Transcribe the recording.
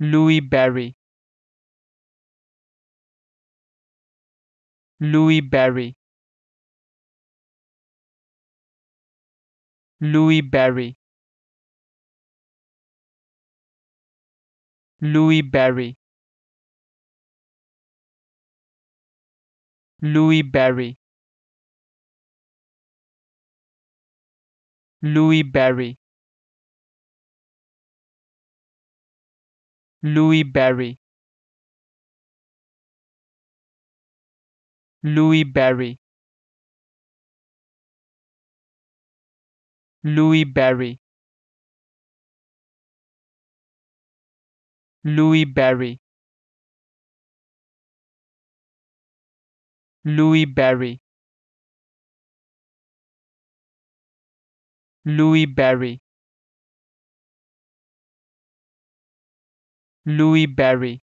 louis Berry. louis Berry. louis Berry. louis Berry. louis Berry. louis Berry. louis Berry. louis Berry. louis Berry. louis Berry. louis Berry. louis barry louis Berry.